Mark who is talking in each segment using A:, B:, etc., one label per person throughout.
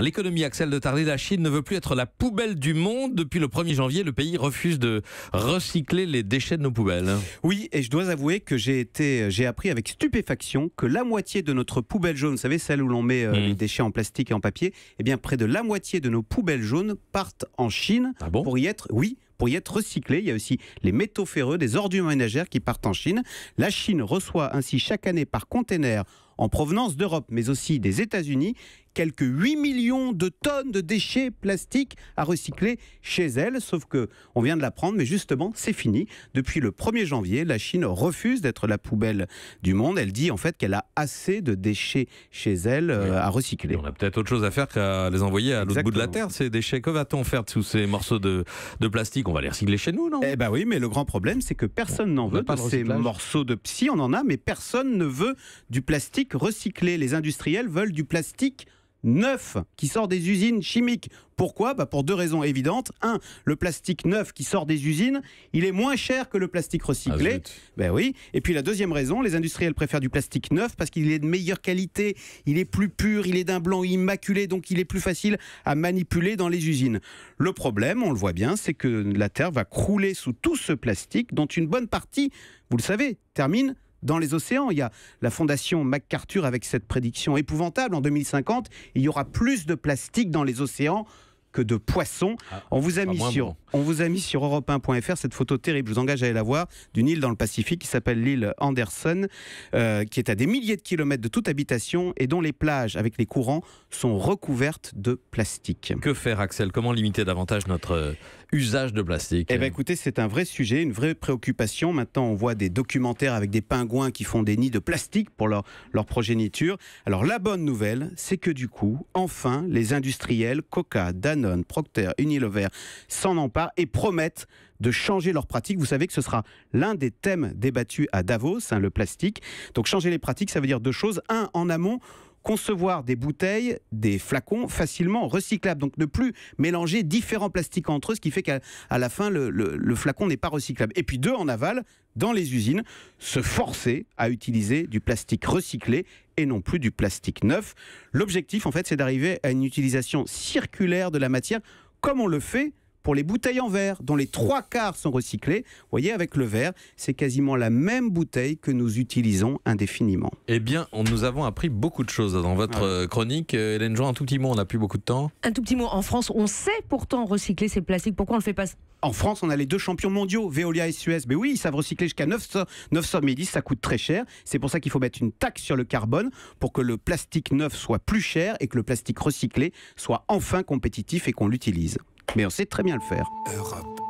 A: L'économie Axel de Tardé, la Chine ne veut plus être la poubelle du monde. Depuis le 1er janvier, le pays refuse de recycler les déchets de nos poubelles.
B: Oui, et je dois avouer que j'ai été, j'ai appris avec stupéfaction que la moitié de notre poubelle jaune, vous savez, celle où l'on met euh, hmm. les déchets en plastique et en papier, eh bien près de la moitié de nos poubelles jaunes partent en Chine ah pour y être, oui, pour y être recyclées. Il y a aussi les métaux ferreux, des ordures ménagères qui partent en Chine. La Chine reçoit ainsi chaque année par container en provenance d'Europe, mais aussi des États-Unis quelques 8 millions de tonnes de déchets plastiques à recycler chez elle. Sauf que on vient de l'apprendre, mais justement, c'est fini. Depuis le 1er janvier, la Chine refuse d'être la poubelle du monde. Elle dit en fait qu'elle a assez de déchets chez elle euh, à recycler. on a
A: peut-être autre chose à faire qu'à les envoyer à l'autre bout de la terre, ces déchets. Que va-t-on faire de tous ces morceaux de, plastique On va les recycler chez nous, non Eh bien oui, mais le grand problème, c'est que personne
B: n'en veut. de ces morceaux de psy, on en a, mais personne ne veut du plastique recyclé. Les industriels veulent du plastique neuf qui sort des usines chimiques. Pourquoi bah Pour deux raisons évidentes. Un, le plastique neuf qui sort des usines, il est moins cher que le plastique recyclé. Ah, ben oui. Et puis la deuxième raison, les industriels préfèrent du plastique neuf parce qu'il est de meilleure qualité, il est plus pur, il est d'un blanc immaculé, donc il est plus facile à manipuler dans les usines. Le problème, on le voit bien, c'est que la Terre va crouler sous tout ce plastique dont une bonne partie, vous le savez, termine dans les océans. Il y a la fondation MacArthur avec cette prédiction épouvantable. En 2050, il y aura plus de plastique dans les océans que de poissons. Ah, on, vous a mis sur, on vous a mis sur europe1.fr cette photo terrible, je vous engage à aller la voir, d'une île dans le Pacifique qui s'appelle l'île Anderson, euh, qui est à des milliers de kilomètres de toute habitation et dont les plages, avec les courants, sont recouvertes de plastique.
A: Que faire, Axel Comment limiter davantage notre euh, usage de plastique Eh bien, écoutez,
B: c'est un vrai sujet, une vraie préoccupation. Maintenant, on voit des documentaires avec des pingouins qui font des nids de plastique pour leur, leur progéniture. Alors, la bonne nouvelle, c'est que du coup, enfin, les industriels, Coca, Dan Procter, Unilever s'en emparent et promettent de changer leurs pratiques. Vous savez que ce sera l'un des thèmes débattus à Davos, hein, le plastique. Donc changer les pratiques, ça veut dire deux choses. Un, en amont, concevoir des bouteilles, des flacons facilement recyclables. Donc ne plus mélanger différents plastiques entre eux, ce qui fait qu'à la fin, le, flacon n'est pas recyclable. Et puis deux, en aval, dans les usines, se forcer à utiliser du plastique recyclé et non plus du plastique neuf. L'objectif, en fait, c'est d'arriver à une utilisation circulaire de la matière, comme on le fait pour les bouteilles en verre, dont les trois quarts sont recyclés. Vous voyez, avec le verre, c'est quasiment la même bouteille que nous utilisons indéfiniment.
A: Eh bien, on, nous avons appris beaucoup de choses dans votre euh, chronique. Euh, Hélène Jean, un tout petit mot, on n'a plus beaucoup de temps.
B: Un tout petit mot, en France, on sait pourtant recycler ces plastiques. Pourquoi on ne le fait pas
A: en France, on a les
B: deux champions mondiaux, Veolia et Suez. Mais oui, ils savent recycler jusqu'à 900, 900 ça coûte très cher. C'est pour ça qu'il faut mettre une taxe sur le carbone pour que le plastique neuf soit plus cher et que le plastique recyclé soit enfin compétitif et qu'on l'utilise mais on sait très bien le faire. Europe.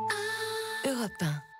A: Europe 1.